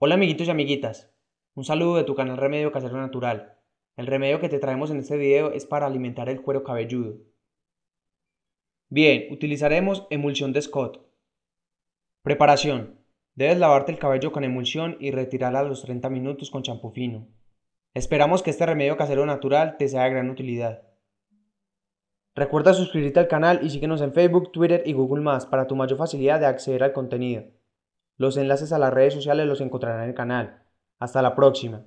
Hola amiguitos y amiguitas, un saludo de tu canal Remedio Casero Natural. El remedio que te traemos en este video es para alimentar el cuero cabelludo. Bien, utilizaremos emulsión de Scott. Preparación. Debes lavarte el cabello con emulsión y retirarla a los 30 minutos con champú fino. Esperamos que este remedio casero natural te sea de gran utilidad. Recuerda suscribirte al canal y síguenos en Facebook, Twitter y Google+, para tu mayor facilidad de acceder al contenido. Los enlaces a las redes sociales los encontrarán en el canal. Hasta la próxima.